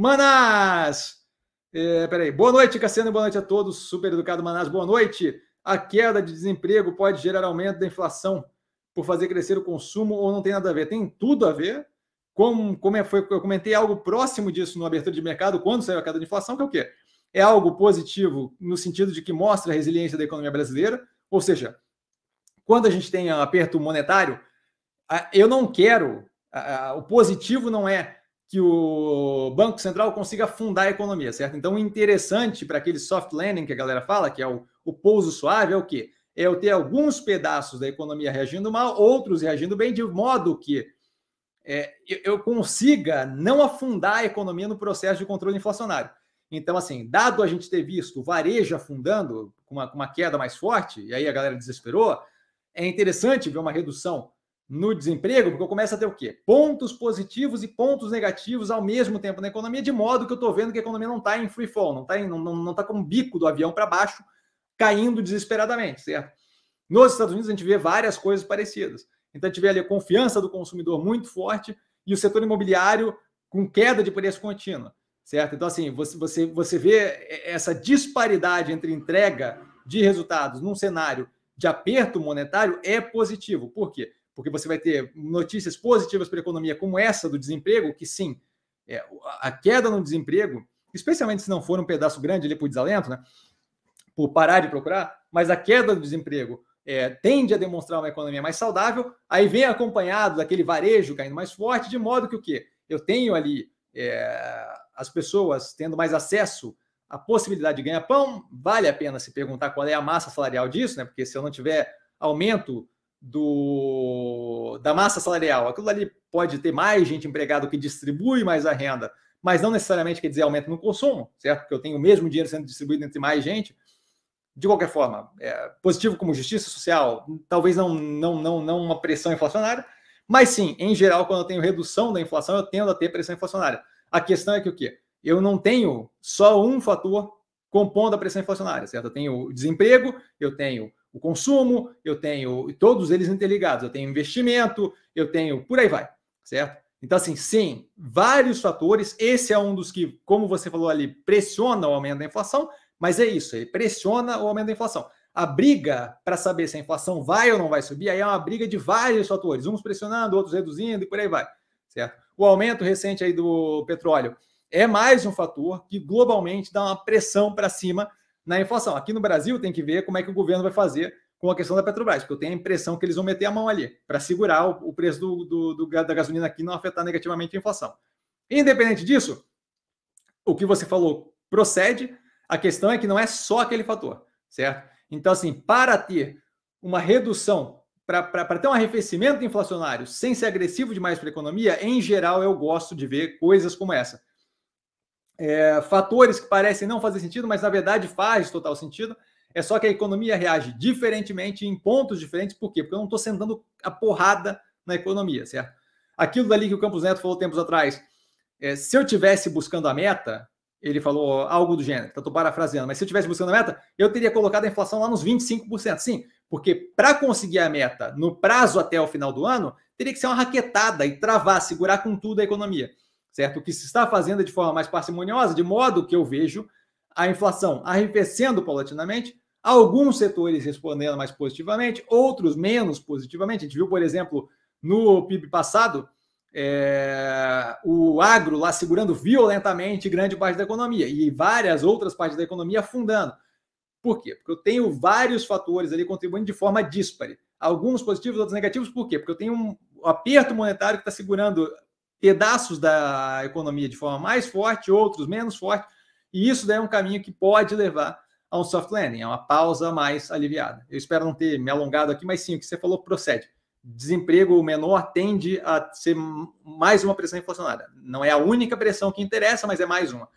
Manas! É, peraí. Boa noite, Cassiano, boa noite a todos. Super educado Manas, boa noite. A queda de desemprego pode gerar aumento da inflação por fazer crescer o consumo ou não tem nada a ver? Tem tudo a ver. Como, como é, foi, eu comentei algo próximo disso no abertura de mercado, quando saiu a queda de inflação, que é o quê? É algo positivo no sentido de que mostra a resiliência da economia brasileira, ou seja, quando a gente tem aperto monetário, eu não quero, o positivo não é que o Banco Central consiga fundar a economia, certo? Então, o interessante para aquele soft landing que a galera fala, que é o, o pouso suave, é o quê? É eu ter alguns pedaços da economia reagindo mal, outros reagindo bem, de modo que é, eu consiga não afundar a economia no processo de controle inflacionário. Então, assim, dado a gente ter visto o varejo afundando com uma, com uma queda mais forte, e aí a galera desesperou, é interessante ver uma redução no desemprego, porque eu começo a ter o quê? Pontos positivos e pontos negativos ao mesmo tempo na economia, de modo que eu estou vendo que a economia não está em free fall, não está não, não, não tá com o bico do avião para baixo, caindo desesperadamente, certo? Nos Estados Unidos a gente vê várias coisas parecidas. Então a gente vê ali a confiança do consumidor muito forte e o setor imobiliário com queda de preço contínua, certo? Então assim, você, você, você vê essa disparidade entre entrega de resultados num cenário de aperto monetário é positivo. Por quê? porque você vai ter notícias positivas para a economia, como essa do desemprego, que sim, é, a queda no desemprego, especialmente se não for um pedaço grande ali o desalento, né? Por parar de procurar, mas a queda do desemprego é, tende a demonstrar uma economia mais saudável, aí vem acompanhado daquele varejo caindo mais forte, de modo que o quê? Eu tenho ali é, as pessoas tendo mais acesso à possibilidade de ganhar pão, vale a pena se perguntar qual é a massa salarial disso, né? Porque se eu não tiver aumento do, da massa salarial. Aquilo ali pode ter mais gente empregada que distribui mais a renda, mas não necessariamente quer dizer aumento no consumo, certo? Porque eu tenho o mesmo dinheiro sendo distribuído entre mais gente. De qualquer forma, é, positivo como justiça social, talvez não, não, não, não uma pressão inflacionária, mas sim, em geral, quando eu tenho redução da inflação, eu tendo a ter pressão inflacionária. A questão é que o quê? Eu não tenho só um fator compondo a pressão inflacionária, certo? Eu tenho desemprego, eu tenho o consumo, eu tenho todos eles interligados, eu tenho investimento, eu tenho por aí vai, certo? Então, assim, sim, vários fatores. Esse é um dos que, como você falou ali, pressiona o aumento da inflação, mas é isso, ele pressiona o aumento da inflação. A briga para saber se a inflação vai ou não vai subir, aí é uma briga de vários fatores, uns pressionando, outros reduzindo e por aí vai, certo? O aumento recente aí do petróleo é mais um fator que globalmente dá uma pressão para cima na inflação. Aqui no Brasil tem que ver como é que o governo vai fazer com a questão da Petrobras, porque eu tenho a impressão que eles vão meter a mão ali para segurar o, preço do, do, do, da gasolina aqui não afetar negativamente a inflação. Independente disso, o que você falou procede. A questão é que não é só aquele fator, certo? Então, assim, para ter uma redução, para ter um arrefecimento inflacionário sem ser agressivo demais para a economia, em geral eu gosto de ver coisas como essa é, fatores que parecem não fazer sentido, mas na verdade faz total sentido. É só que a economia reage diferentemente em pontos diferentes. Por quê? Porque eu não estou sentando a porrada na economia, certo? Aquilo dali que o Campos Neto falou tempos atrás. É, se eu tivesse buscando a meta, ele falou algo do gênero, estou parafraseando, mas se eu tivesse buscando a meta, eu teria colocado a inflação lá nos 25%. Sim, porque para conseguir a meta no prazo até o final do ano, teria que ser uma raquetada e travar, segurar com tudo a economia certo? O que se está fazendo é de forma mais parcimoniosa, de modo que eu vejo a inflação arrefecendo paulatinamente, alguns setores respondendo mais positivamente, outros menos positivamente. A gente viu, por exemplo, no PIB passado, é, o agro lá segurando violentamente grande parte da economia e várias outras partes da economia afundando. Por quê? Porque eu tenho vários fatores ali contribuindo de forma dispare. Alguns positivos, outros negativos. Por quê? Porque eu tenho um aperto monetário que está segurando pedaços da economia de forma mais forte, outros menos forte, e isso daí é um caminho que pode levar a um soft landing, a é uma pausa mais aliviada. Eu espero não ter me alongado aqui, mas sim, o que você falou procede. Desemprego menor tende a ser mais uma pressão inflacionária. Não é a única pressão que interessa, mas é mais uma.